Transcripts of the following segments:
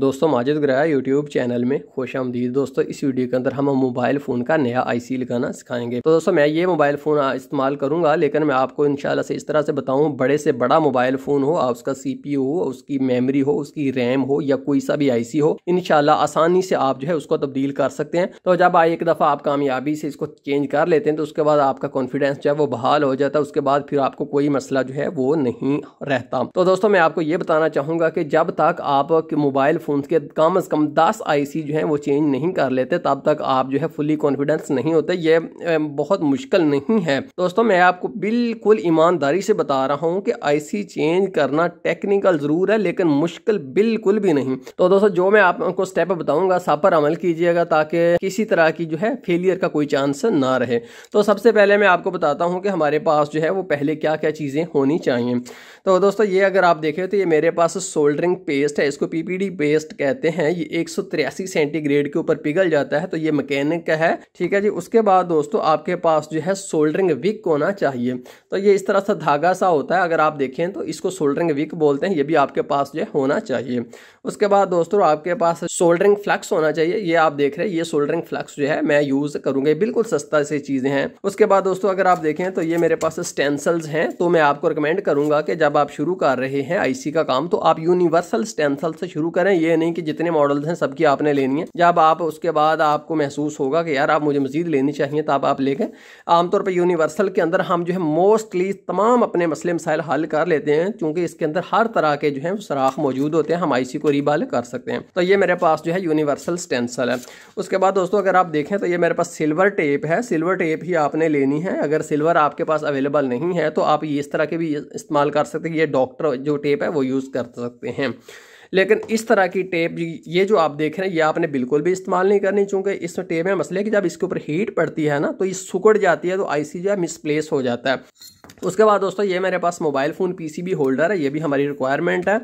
दोस्तों Majid ग्राया YouTube channel में खुश आमदीद दोस्तों इस वीडियो के अंदर हम मोबाइल फ़ोन का नया आईसी लगाना सिखाएंगे तो दोस्तों मैं ये मोबाइल फ़ोन इस्तेमाल करूंगा लेकिन मैं आपको इंशाल्लाह से इस तरह से बताऊं बड़े से बड़ा मोबाइल फ़ोन हो उसका सीपीयू हो उसकी मेमोरी हो उसकी रैम हो या कोई सा भी आई हो इन आसानी से आप जो है उसको तब्दील कर सकते हैं तो जब एक दफ़ा आप कामयाबी से इसको चेंज कर लेते हैं तो उसके बाद आपका कॉन्फिडेंस जो है वो बहाल हो जाता है उसके बाद फिर आपको कोई मसला जो है वो नहीं रहता तो दोस्तों मैं आपको ये बताना चाहूँगा कि जब तक आप मोबाइल फ़ोन्स के कम अज़ कम दस आई जो है वो चेंज नहीं कर लेते तब तक आप जो है फुली कॉन्फिडेंस नहीं होते ये बहुत मुश्किल नहीं है दोस्तों मैं आपको बिल्कुल ईमानदारी से बता रहा हूँ कि आई चेंज करना टेक्निकल ज़रूर है लेकिन मुश्किल बिल्कुल भी नहीं तो दोस्तों जो मैं आपको स्टेप बताऊँगा सब पर अमल कीजिएगा ताकि किसी तरह की जो है फेलियर का कोई चांस ना रहे तो सबसे पहले मैं आपको बताता हूँ कि हमारे पास जो है वो पहले क्या क्या चीज़ें होनी चाहिए तो दोस्तों ये अगर आप देखें तो ये मेरे पास सोल्डरिंग पेस्ट है इसको पी पेस्ट पेस्ट कहते हैं ये एक सेंटीग्रेड के ऊपर पिघल जाता है तो ये मैकेनिक का है ठीक है जी उसके बाद दोस्तों आपके पास जो है सोल्डरिंग विक होना चाहिए तो ये इस तरह से धागा सा होता है अगर आप देखें तो इसको सोल्डरिंग विक बोलते हैं ये भी आपके पास जो है होना चाहिए उसके बाद दोस्तों आपके पास सोल्डरिंग फ्लैक्स होना चाहिए ये आप देख रहे हैं ये सोल्डरिंग फ्लैक्स जो है मैं यूज़ करूंगा बिल्कुल सस्ता से चीज़ें हैं उसके बाद दोस्तों अगर आप देखें तो ये मेरे पास स्टेंसल्स हैं तो मैं आपको रिकमेंड करूंगा कि जब आप शुरू कर रहे हैं आईसी का काम तो आप यूनिवर्सल स्टेंसल से शुरू करें ये नहीं कि जितने मॉडल्स हैं सबकी आपने लेनी है जब आप उसके बाद आपको महसूस होगा कि यार आप मुझे मजीद लेनी चाहिए तब तो आप ले गए आमतौर पर यूनिवर्सल के अंदर हम जो है मोस्टली तमाम अपने मसले मसाइल हल कर लेते हैं क्योंकि इसके अंदर हर तरह के जो है सराख मौजूद होते हैं हम आई को रिबाल कर सकते हैं तो ये मेरे पास जो है यूनिवर्सल स्टेंसल है उसके बाद दोस्तों अगर आप देखें तो ये मेरे पास सिल्वर टेप है सिल्वर टेप ही आपने लेनी है अगर सिल्वर आपके पास अवेलेबल नहीं है तो आप इस तरह के भी इस्तेमाल कर सकते हैं ये डॉक्टर जो टेप है वो यूज़ कर सकते हैं लेकिन इस तरह की टेप ये जो आप देख रहे हैं ये आपने बिल्कुल भी इस्तेमाल नहीं करनी चूँकि इस टेप में मसले कि जब इसके ऊपर हीट पड़ती है ना तो ये सुकड़ जाती है तो आई जो है मिसप्लेस हो जाता है उसके बाद दोस्तों ये मेरे पास मोबाइल फ़ोन पीसीबी होल्डर है ये भी हमारी रिक्वायरमेंट है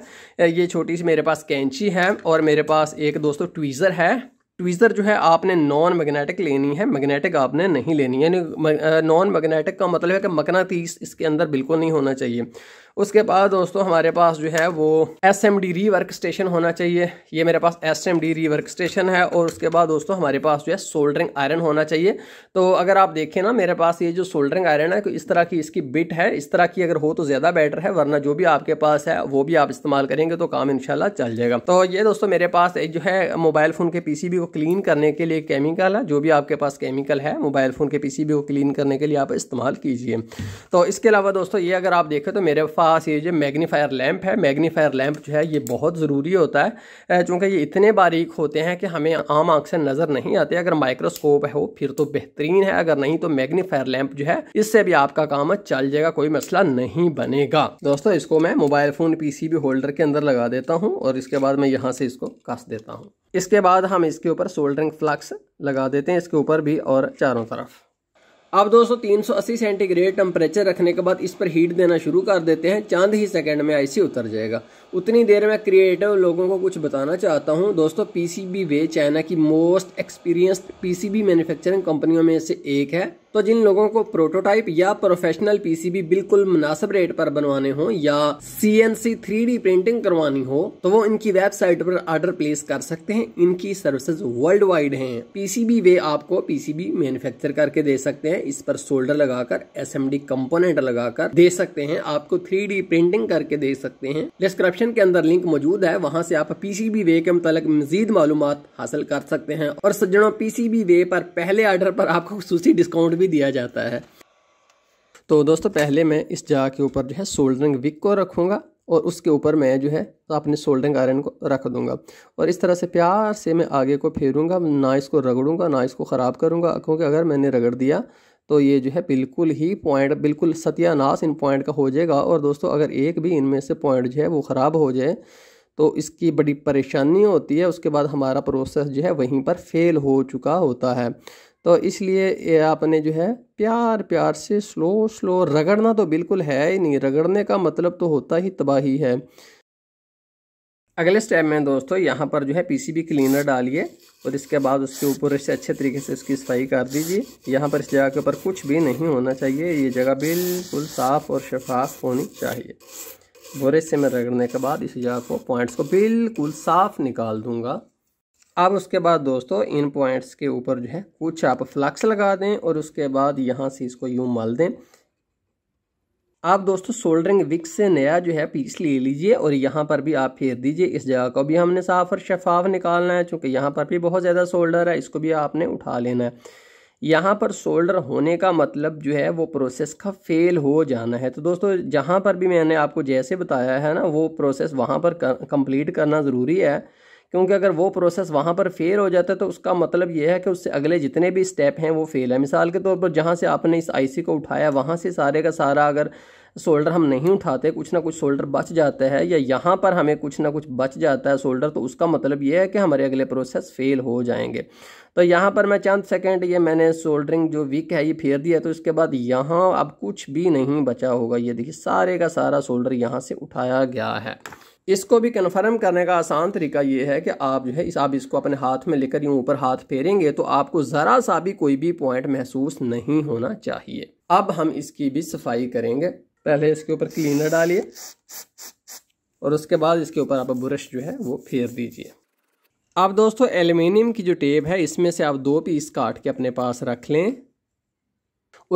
ये छोटी सी मेरे पास कैंची है और मेरे पास एक दोस्तों ट्वीज़र है ट्वीज़र जो है आपने नॉन मैग्नेटिक लेनी है मैग्नेटिक आपने नहीं लेनी यानी नॉन मैग्नेटिक का मतलब है कि तीस इसके अंदर बिल्कुल नहीं होना चाहिए उसके बाद दोस्तों हमारे पास जो है वो S M D rework station होना चाहिए ये मेरे पास S M D rework station है और उसके बाद दोस्तों हमारे पास जो है सोल्डरिंग आयरन होना चाहिए तो अगर आप देखें ना मेरे पास ये जो सोल्डरिंग आयरन है इस तरह की इसकी बिट है इस तरह की अगर हो तो ज़्यादा बेटर है वरना जो भी आपके पास है वो भी आप इस्तेमाल करेंगे तो काम इनशाला चल जाएगा तो ये दोस्तों मेरे पास एक जो है मोबाइल फ़ोन के पी को क्लीन करने के लिए केमिकल है जो भी आपके पास केमिकल है मोबाइल फ़ोन के पी को क्लीन करने के लिए आप इस्तेमाल कीजिए तो इसके अलावा दोस्तों ये अगर आप देखें तो मेरे पास पास ये जो मैग्नीफायर लैंप है मैग्नीफायर लैंप जो है ये बहुत ज़रूरी होता है चूँकि ये इतने बारीक होते हैं कि हमें आम आँख से नज़र नहीं आते अगर माइक्रोस्कोप है हो फिर तो बेहतरीन है अगर नहीं तो मैग्नीफायर लैंप जो है इससे भी आपका काम चल जाएगा कोई मसला नहीं बनेगा दोस्तों इसको मैं मोबाइल फ़ोन पीसीबी होल्डर के अंदर लगा देता हूँ और इसके बाद मैं यहाँ से इसको कस देता हूँ इसके बाद हम इसके ऊपर सोल्डरिंग फ्लक्स लगा देते हैं इसके ऊपर भी और चारों तरफ अब दोस्तों 380 सेंटीग्रेड टेम्परेचर रखने के बाद इस पर हीट देना शुरू कर देते हैं चांद ही सेकंड में आईसी उतर जाएगा उतनी देर में क्रिएटिव लोगों को कुछ बताना चाहता हूँ दोस्तों पीसीबी वे चाइना की मोस्ट एक्सपीरियंस्ड पीसीबी मैन्युफैक्चरिंग कंपनियों में से एक है तो जिन लोगों को प्रोटोटाइप या प्रोफेशनल पीसीबी बिल्कुल मुनासिब रेट पर बनवाने हो या C N C three D printing करवानी हो तो वो इनकी वेबसाइट पर ऑर्डर प्लेस कर सकते हैं इनकी सर्विसेज वर्ल्ड वाइड है पीसीबी वे आपको पीसीबी मैन्युफैक्चर करके दे सकते हैं इस पर सोल्डर लगाकर एस एम डी कंपोनेंट लगाकर दे सकते हैं आपको थ्री डी प्रिंटिंग करके दे सकते हैं डिस्क्रिप्शन डिस्क्रिप्शन के अंदर लिंक मौजूद है वहां से आप पीसीबी वे के मुतालिक मजीद मालूम हासिल कर सकते हैं और सज्जनों पीसीबी वे पर पहले आर्डर पर आपको खसूसी डिस्काउंट भी दिया जाता है तो दोस्तों पहले मैं इस जा के ऊपर जो है सोल्डरिंग विक को रखूँगा और उसके ऊपर मैं जो है तो अपने सोल्डरिंग आयरन को रख दूंगा और इस तरह से प्यार से मैं आगे को फेरूंगा ना इसको रगड़ूंगा ना इसको ख़राब करूंगा क्योंकि अगर मैंने रगड़ दिया तो ये जो है बिल्कुल ही पॉइंट बिल्कुल सत्यानाश इन पॉइंट का हो जाएगा और दोस्तों अगर एक भी इनमें से पॉइंट जो है वो ख़राब हो जाए तो इसकी बड़ी परेशानी होती है उसके बाद हमारा प्रोसेस जो है वहीं पर फेल हो चुका होता है तो इसलिए आपने जो है प्यार प्यार से स्लो स्लो रगड़ना तो बिल्कुल है ही नहीं रगड़ने का मतलब तो होता ही तबाही है अगले स्टेप में दोस्तों यहाँ पर जो है पीसीबी क्लीनर डालिए और इसके बाद उसके ऊपर इसे अच्छे तरीके से इसकी सफाई कर दीजिए यहाँ पर इस जगह के ऊपर कुछ भी नहीं होना चाहिए ये जगह बिल्कुल साफ़ और शफाफ होनी चाहिए भोरे से मैं रगड़ने के बाद इस जगह को पॉइंट्स को बिल्कुल साफ़ निकाल दूँगा अब उसके बाद दोस्तों इन पॉइंट्स के ऊपर जो है कुछ आप फ्लक्स लगा दें और उसके बाद यहाँ से इसको यूँ मल दें आप दोस्तों सोल्डरिंग विक्स से नया जो है पीस ले लीजिए और यहाँ पर भी आप फेर दीजिए इस जगह को भी हमने साफ और शफाफ निकालना है क्योंकि यहाँ पर भी बहुत ज़्यादा सोल्डर है इसको भी आपने उठा लेना है यहाँ पर सोल्डर होने का मतलब जो है वो प्रोसेस का फेल हो जाना है तो दोस्तों जहाँ पर भी मैंने आपको जैसे बताया है ना वो प्रोसेस वहाँ पर कंप्लीट करना ज़रूरी है क्योंकि अगर वो प्रोसेस वहाँ पर फेल हो जाता है तो उसका मतलब ये है कि उससे अगले जितने भी स्टेप हैं वो फेल है मिसाल के तौर पर जहाँ से आपने इस आईसी को उठाया वहाँ से सारे का सारा अगर शोल्डर हम नहीं उठाते कुछ ना कुछ शोल्डर बच जाता है या यहाँ पर हमें कुछ ना कुछ बच जाता है शोल्डर तो उसका मतलब ये है कि हमारे अगले प्रोसेस फेल हो जाएंगे तो यहाँ पर मैं चंद सेकंड ये मैंने शोल्डरिंग जो वीक है ये फेर दिया तो इसके बाद यहाँ अब कुछ भी नहीं बचा होगा ये देखिए सारे का सारा शोल्डर यहाँ से उठाया गया है इसको भी कन्फर्म करने का आसान तरीका ये है कि आप जो है इस आप इसको अपने हाथ में लेकर यूँ ऊपर हाथ फेरेंगे तो आपको ज़रा सा भी कोई भी पॉइंट महसूस नहीं होना चाहिए अब हम इसकी भी सफाई करेंगे पहले इसके ऊपर क्लीनर डालिए और उसके बाद इसके ऊपर आप ब्रश जो है वो फेर दीजिए अब दोस्तों एल्युमिनियम की जो टेप है इसमें से आप दो पीस काट के अपने पास रख लें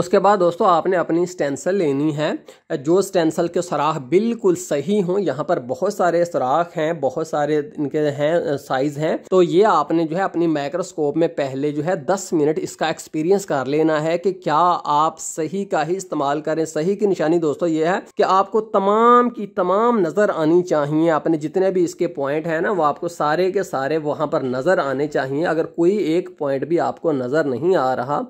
उसके बाद दोस्तों आपने अपनी स्टेंसल लेनी है जो स्टेंसल के सराख बिल्कुल सही हों यहाँ पर बहुत सारे सराख हैं बहुत सारे इनके हैं साइज़ हैं तो ये आपने जो है अपनी माइक्रोस्कोप में पहले जो है दस मिनट इसका एक्सपीरियंस कर लेना है कि क्या आप सही का ही इस्तेमाल करें सही की निशानी दोस्तों ये है कि आपको तमाम की तमाम नज़र आनी चाहिए आपने जितने भी इसके पॉइंट हैं ना वो आपको सारे के सारे वहाँ पर नज़र आने चाहिए अगर कोई एक पॉइंट भी आपको नज़र नहीं आ रहा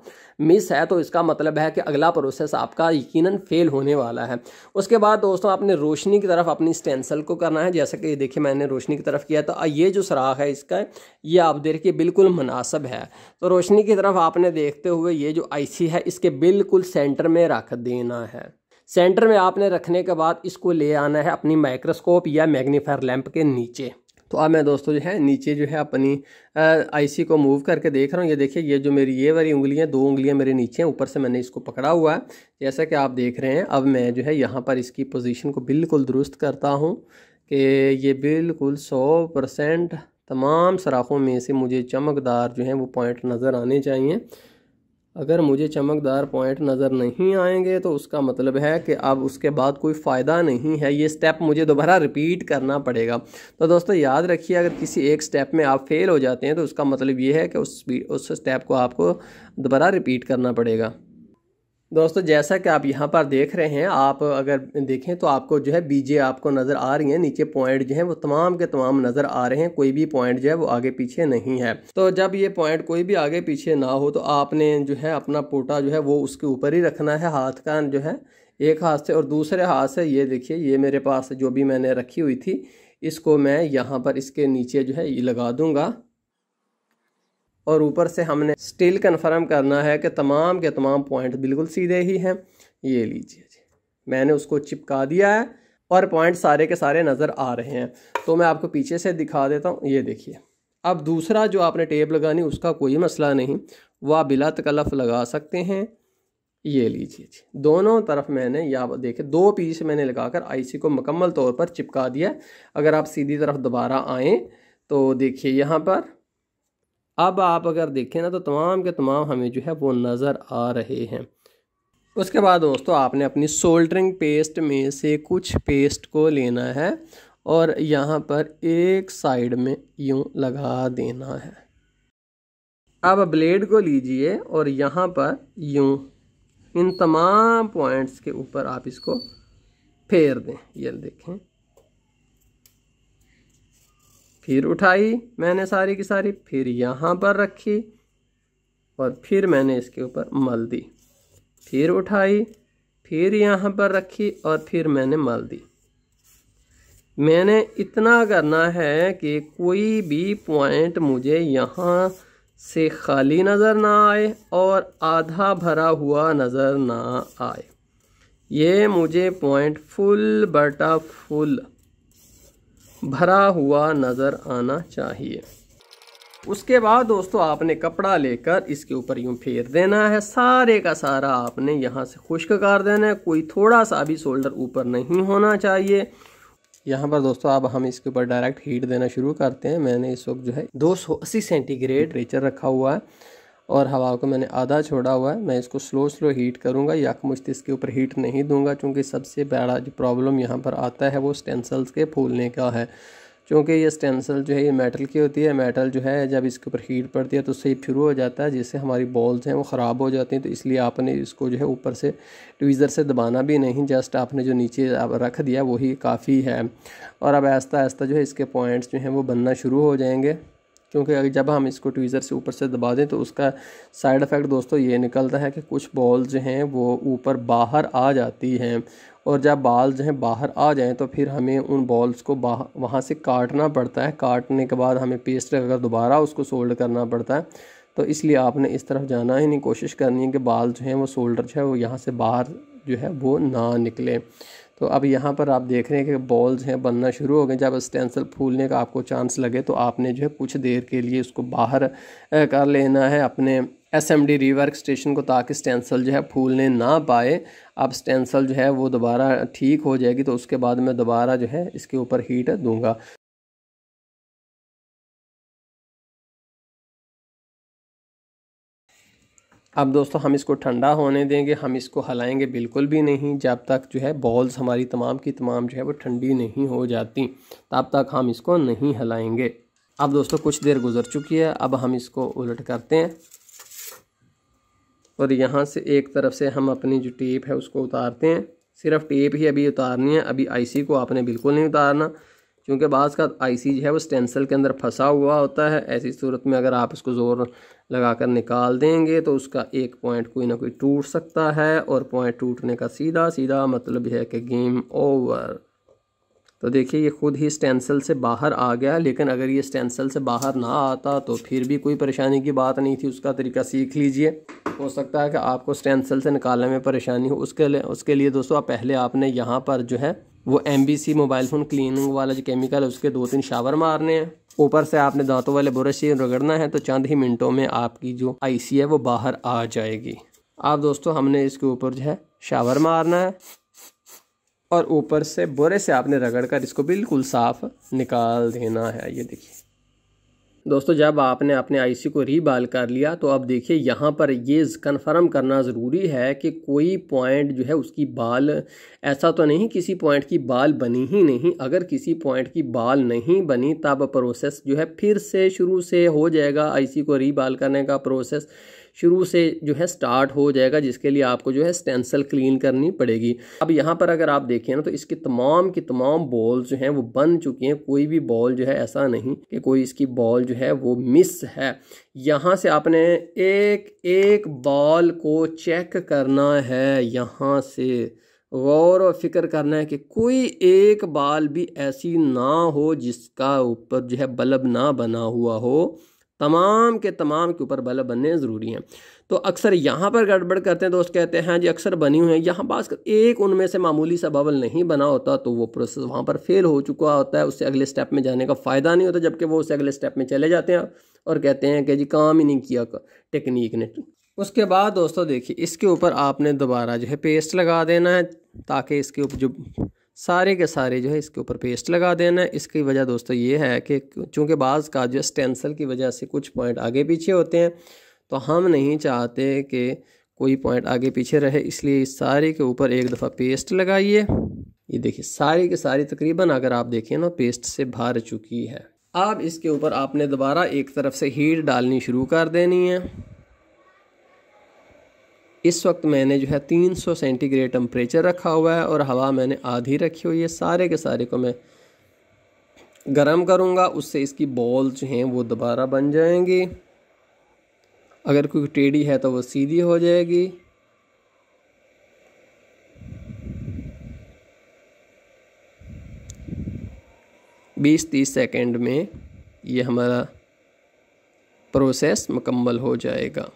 मिस है तो इसका मतलब है कि अगला प्रोसेस आपका यकीन फेल होने वाला है उसके बाद दोस्तों आपने रोशनी की तरफ अपनी स्टेंसल को करना है जैसे कि देखिए मैंने रोशनी की तरफ किया तो ये जो सुराख है इसका ये आप देखिए बिल्कुल मुनासब है तो रोशनी की तरफ आपने देखते हुए ये जो आईसी है इसके बिल्कुल सेंटर में रख देना है सेंटर में आपने रखने के बाद इसको ले आना है अपनी माइक्रोस्कोप या मैग्नीफायर लैंप के नीचे तो अब मैं दोस्तों जो है नीचे जो है अपनी आईसी को मूव करके देख रहा हूँ ये देखिए ये जो मेरी ये वाली उंगलियाँ दो उंगलियाँ मेरे नीचे हैं ऊपर से मैंने इसको पकड़ा हुआ है जैसा कि आप देख रहे हैं अब मैं जो है यहाँ पर इसकी पोजीशन को बिल्कुल दुरुस्त करता हूँ कि ये बिल्कुल सौ परसेंट तमाम सराखों में से मुझे चमकदार जो है वो पॉइंट नज़र आने चाहिए अगर मुझे चमकदार पॉइंट नज़र नहीं आएंगे तो उसका मतलब है कि अब उसके बाद कोई फ़ायदा नहीं है ये स्टेप मुझे दोबारा रिपीट करना पड़ेगा तो दोस्तों याद रखिए अगर किसी एक स्टेप में आप फेल हो जाते हैं तो उसका मतलब ये है कि उस उस स्टेप को आपको दोबारा रिपीट करना पड़ेगा दोस्तों जैसा कि आप यहाँ पर देख रहे हैं आप अगर देखें तो आपको जो है बीजे आपको नज़र आ रही हैं नीचे पॉइंट जो है वो तमाम के तमाम नज़र आ रहे हैं कोई भी पॉइंट जो है वो आगे पीछे नहीं है तो जब ये पॉइंट कोई भी आगे पीछे ना हो तो आपने जो है अपना पोटा जो है वो उसके ऊपर ही रखना है हाथ का जो है एक हाथ से और दूसरे हाथ से ये देखिए ये मेरे पास जो भी मैंने रखी हुई थी इसको मैं यहाँ पर इसके नीचे जो है ये लगा दूँगा और ऊपर से हमने स्टिल कन्फर्म करना है कि तमाम के तमाम पॉइंट बिल्कुल सीधे ही हैं ये लीजिए जी मैंने उसको चिपका दिया है और पॉइंट सारे के सारे नज़र आ रहे हैं तो मैं आपको पीछे से दिखा देता हूँ ये देखिए अब दूसरा जो आपने टेप लगानी उसका कोई मसला नहीं वह बिला तकलफ लगा सकते हैं ये लीजिए जी दोनों तरफ मैंने या देखे दो पीस मैंने लगाकर आईसी को मुकम्मल तौर पर चिपका दिया अगर आप सीधी तरफ दोबारा आएँ तो देखिए यहाँ पर अब आप अगर देखें ना तो तमाम के तमाम हमें जो है वो नज़र आ रहे हैं उसके बाद दोस्तों आपने अपनी सोल्डरिंग पेस्ट में से कुछ पेस्ट को लेना है और यहाँ पर एक साइड में यूँ लगा देना है अब ब्लेड को लीजिए और यहाँ पर यूँ इन तमाम पॉइंट्स के ऊपर आप इसको फेर दें ये देखें फिर उठाई मैंने सारी की सारी फिर यहाँ पर रखी और फिर मैंने इसके ऊपर मल दी फिर उठाई फिर यहाँ पर रखी और फिर मैंने मल दी मैंने इतना करना है कि कोई भी पॉइंट मुझे यहाँ से खाली नज़र ना आए और आधा भरा हुआ नज़र ना आए ये मुझे पॉइंट फुल बटा फुल भरा हुआ नज़र आना चाहिए उसके बाद दोस्तों आपने कपड़ा लेकर इसके ऊपर यूँ फेर देना है सारे का सारा आपने यहाँ से खुश्क कर देना है कोई थोड़ा सा भी शोल्डर ऊपर नहीं होना चाहिए यहाँ पर दोस्तों अब हम इसके ऊपर डायरेक्ट हीट देना शुरू करते हैं मैंने इस वक्त जो है 280 सेंटीग्रेड टेम्परेचर रखा हुआ है और हवा को मैंने आधा छोड़ा हुआ है मैं इसको स्लो स्लो हीट करूँगा याकमुश्त इसके ऊपर हीट नहीं दूंगा क्योंकि सबसे बड़ा जो प्रॉब्लम यहाँ पर आता है वो स्टेंसल्स के फूलने का है क्योंकि ये स्टेंसल जो है ये मेटल की होती है मेटल जो है जब इसके ऊपर हीट पड़ती है तो सही शुरू हो जाता है जिससे हमारी बॉल्स हैं वो ख़राब हो जाती हैं तो इसलिए आपने इसको जो है ऊपर से ट्वीज़र से दबाना भी नहीं जस्ट आपने जो नीचे आप रख दिया वही काफ़ी है और अब आहिस्ता आहिस्ता जो है इसके पॉइंट्स जो हैं वो बनना शुरू हो जाएंगे क्योंकि जब हम इसको ट्वीज़र से ऊपर से दबा दें तो उसका साइड इफ़ेक्ट दोस्तों ये निकलता है कि कुछ बॉल जो हैं वो ऊपर बाहर आ जाती हैं और जब बाल जो हैं बाहर आ जाएं तो फिर हमें उन बॉल्स को वहाँ से काटना पड़ता है काटने के बाद हमें पेस्ट लगाकर दोबारा उसको सोल्ड करना पड़ता है तो इसलिए आपने इस तरफ जाना ही नहीं कोशिश करनी है कि बाल जो हैं वो सोल्डर जो है वो यहाँ से बाहर जो है वो ना निकले तो अब यहाँ पर आप देख रहे हैं कि बॉल्स हैं बनना शुरू हो गए जब स्टेंसिल फूलने का आपको चांस लगे तो आपने जो है कुछ देर के लिए उसको बाहर कर लेना है अपने S M D rework station को ताकि स्टेंसल जो है फूलने ना पाए अब स्टेंसल जो है वो दोबारा ठीक हो जाएगी तो उसके बाद मैं दोबारा जो है इसके ऊपर हीट दूंगा अब दोस्तों हम इसको ठंडा होने देंगे हम इसको हलाएंगे बिल्कुल भी नहीं जब तक जो है बॉल्स हमारी तमाम की तमाम जो है वो ठंडी नहीं हो जाती तब तक हम इसको नहीं हलाएंगे अब दोस्तों कुछ देर गुजर चुकी है अब हम इसको उलट करते हैं और यहाँ से एक तरफ से हम अपनी जो टेप है उसको उतारते हैं सिर्फ टेप ही अभी उतारनी है अभी आईसी को आपने बिल्कुल नहीं उतारना क्योंकि बाज़ का आईसी जो है वो स्टेंसल के अंदर फंसा हुआ होता है ऐसी सूरत में अगर आप इसको ज़ोर लगा कर निकाल देंगे तो उसका एक पॉइंट कोई ना कोई टूट सकता है और पॉइंट टूटने का सीधा सीधा मतलब है कि गेम ओवर तो देखिए ये ख़ुद ही स्टेंसल से बाहर आ गया लेकिन अगर ये स्टेंसल से बाहर ना आता तो फिर भी कोई परेशानी की बात नहीं थी उसका तरीका सीख लीजिए हो सकता है कि आपको स्टेंसल से निकालने में परेशानी हो उसके लिए उसके लिए दोस्तों आप पहले आपने यहाँ पर जो है वो एम मोबाइल फ़ोन क्लीनिंग वाला जो केमिकल है उसके दो तीन शावर मारने हैं ऊपर से आपने दांतों वाले ब्रश से रगड़ना है तो चंद ही मिनटों में आपकी जो आईसी है वो बाहर आ जाएगी आप दोस्तों हमने इसके ऊपर जो है शावर मारना है और ऊपर से बुरे से आपने रगड़ कर इसको बिल्कुल साफ़ निकाल देना है ये देखिए दोस्तों जब आपने अपने आईसी को रीबाल कर लिया तो अब देखिए यहाँ पर ये कन्फर्म करना ज़रूरी है कि कोई पॉइंट जो है उसकी बाल ऐसा तो नहीं किसी पॉइंट की बाल बनी ही नहीं अगर किसी पॉइंट की बाल नहीं बनी तब प्रोसेस जो है फिर से शुरू से हो जाएगा आईसी को रीबाल करने का प्रोसेस शुरू से जो है स्टार्ट हो जाएगा जिसके लिए आपको जो है स्टेंसल क्लीन करनी पड़ेगी अब यहाँ पर अगर आप देखें ना तो इसकी तमाम की तमाम बॉल जो हैं वो बन चुकी हैं कोई भी बॉल जो है ऐसा नहीं कि कोई इसकी बॉल जो है वो मिस है यहाँ से आपने एक एक बॉल को चेक करना है यहाँ से गौर और फिक्र करना है कि कोई एक बाल भी ऐसी ना हो जिसका ऊपर जो है बल्ब ना बना हुआ हो तमाम के तमाम के ऊपर बल्ब बनने ज़रूरी हैं तो अक्सर यहाँ पर गड़बड़ करते हैं दोस्त कहते हैं हाँ जी अक्सर बनी हुई हैं यहाँ पास एक उनमें से मामूली सा बबल नहीं बना होता तो वो प्रोसेस वहाँ पर फेल हो चुका होता है उससे अगले स्टेप में जाने का फ़ायदा नहीं होता जबकि वो उससे अगले स्टेप में चले जाते हैं और कहते हैं कि जी काम ही नहीं किया टेक्निक ने उसके बाद दोस्तों देखिए इसके ऊपर आपने दोबारा जो है पेस्ट लगा देना है ताकि इसके ऊपर जो सारे के सारे जो है इसके ऊपर पेस्ट लगा देना है इसकी वजह दोस्तों ये है कि चूँकि बाज़ का जो स्टेंसल की वजह से कुछ पॉइंट आगे पीछे होते हैं तो हम नहीं चाहते कि कोई पॉइंट आगे पीछे रहे इसलिए इस सारे के ऊपर एक दफ़ा पेस्ट लगाइए ये देखिए सारी के सारी तकरीबन अगर आप देखिए ना पेस्ट से भर चुकी है अब इसके ऊपर आपने दोबारा एक तरफ से हीट डालनी शुरू कर देनी है इस वक्त मैंने जो है 300 सेंटीग्रेड टम्परेचर रखा हुआ है और हवा मैंने आधी रखी हुई है सारे के सारे को मैं गर्म करूँगा उससे इसकी बॉल जो हैं वो दोबारा बन जाएंगी अगर कोई टेढ़ी है तो वो सीधी हो जाएगी बीस तीस सेकेंड में ये हमारा प्रोसेस मुकम्मल हो जाएगा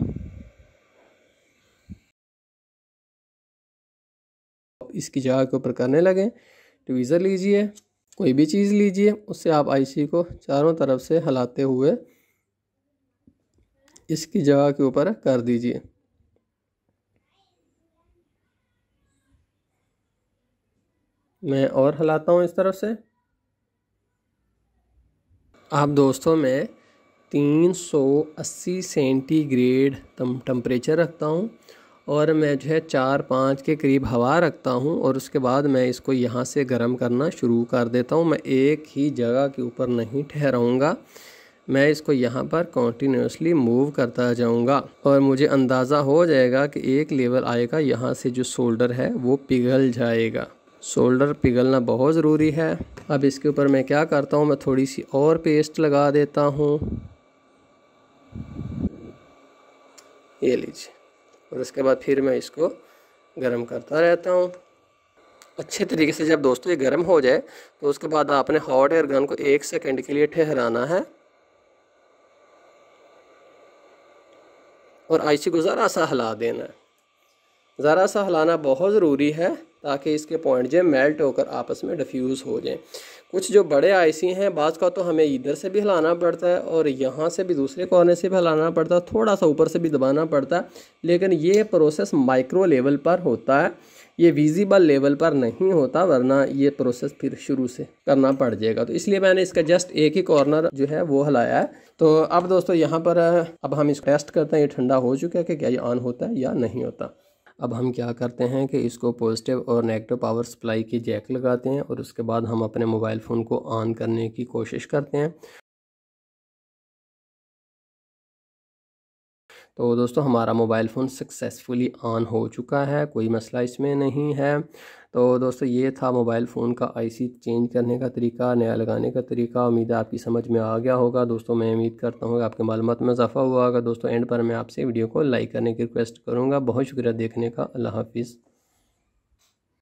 इसकी जगह के ऊपर करने लगें ट्वीज़र लीजिए कोई भी चीज़ लीजिए उससे आप आईसी को चारों तरफ से हिलाते हुए इसकी जगह के ऊपर कर दीजिए मैं और हलाता हूँ इस तरफ से आप दोस्तों मैं 380 सेंटीग्रेड टेम्परेचर रखता हूँ और मैं जो है चार पाँच के करीब हवा रखता हूँ और उसके बाद मैं इसको यहाँ से गर्म करना शुरू कर देता हूँ मैं एक ही जगह के ऊपर नहीं ठहराऊँगा मैं इसको यहाँ पर कॉन्टीन्यूसली मूव करता जाऊँगा और मुझे अंदाज़ा हो जाएगा कि एक लेवल आएगा यहाँ से जो शोल्डर है वो पिघल जाएगा शोल्डर पिघलना बहुत ज़रूरी है अब इसके ऊपर मैं क्या करता हूँ मैं थोड़ी सी और पेस्ट लगा देता हूँ ये लीजिए और उसके बाद फिर मैं इसको गर्म करता रहता हूँ अच्छे तरीके से जब दोस्तों ये गर्म हो जाए तो उसके बाद आपने हॉट एयर गन को एक सेकंड के लिए ठहराना है और आईसी को ज़रा सा हिला देना है ज़रा सा हिलाना बहुत ज़रूरी है ताकि इसके पॉइंट जो मेल्ट होकर आपस में डिफ्यूज़ हो जाएँ कुछ जो बड़े आईसी हैं बाज़ का तो हमें इधर से भी हिलाना पड़ता है और यहाँ से भी दूसरे कॉर्नर से भी हिलाना पड़ता है थोड़ा सा ऊपर से भी दबाना पड़ता है लेकिन ये प्रोसेस माइक्रो लेवल पर होता है ये विजिबल लेवल पर नहीं होता वरना ये प्रोसेस फिर शुरू से करना पड़ जाएगा तो इसलिए मैंने इसका जस्ट एक ही कॉर्नर जो है वो हिलाया है तो अब दोस्तों यहाँ पर अब हम इसको टेस्ट करते हैं ये ठंडा हो चुका है कि क्या ये ऑन होता है या नहीं होता अब हम क्या करते हैं कि इसको पॉजिटिव और नेगेटिव पावर सप्लाई की जैक लगाते हैं और उसके बाद हम अपने मोबाइल फ़ोन को ऑन करने की कोशिश करते हैं तो दोस्तों हमारा मोबाइल फ़ोन सक्सेसफुली ऑन हो चुका है कोई मसला इसमें नहीं है तो दोस्तों ये था मोबाइल फ़ोन का आईसी चेंज करने का तरीका नया लगाने का तरीका उम्मीद है आपकी समझ में आ गया होगा दोस्तों मैं उम्मीद करता हूँ आपके मालूम में इजाफा हुआ होगा दोस्तों एंड पर मैं आपसे वीडियो को लाइक करने की रिक्वेस्ट करूँगा बहुत शुक्रिया देखने का अल्लाह हाफिज़